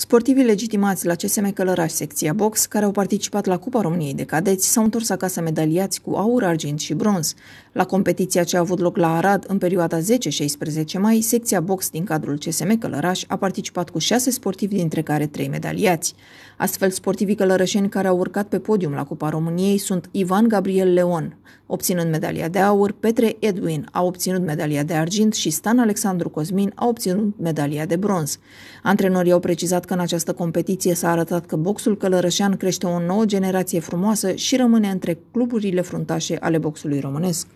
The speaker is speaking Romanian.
Sportivii legitimați la CSM Călăraș, secția box, care au participat la Cupa României de cadeți, s-au întors acasă medaliați cu aur, argint și bronz. La competiția ce a avut loc la Arad în perioada 10-16 mai, secția box din cadrul CSM Călăraș a participat cu șase sportivi, dintre care trei medaliați. Astfel, sportivii călărășeni care au urcat pe podium la Cupa României sunt Ivan Gabriel Leon, obținând medalia de aur, Petre Edwin a obținut medalia de argint și Stan Alexandru Cosmin a obținut medalia de bronz. Antrenorii au precizat că în această competiție s-a arătat că boxul călărășean crește o nouă generație frumoasă și rămâne între cluburile fruntașe ale boxului românesc.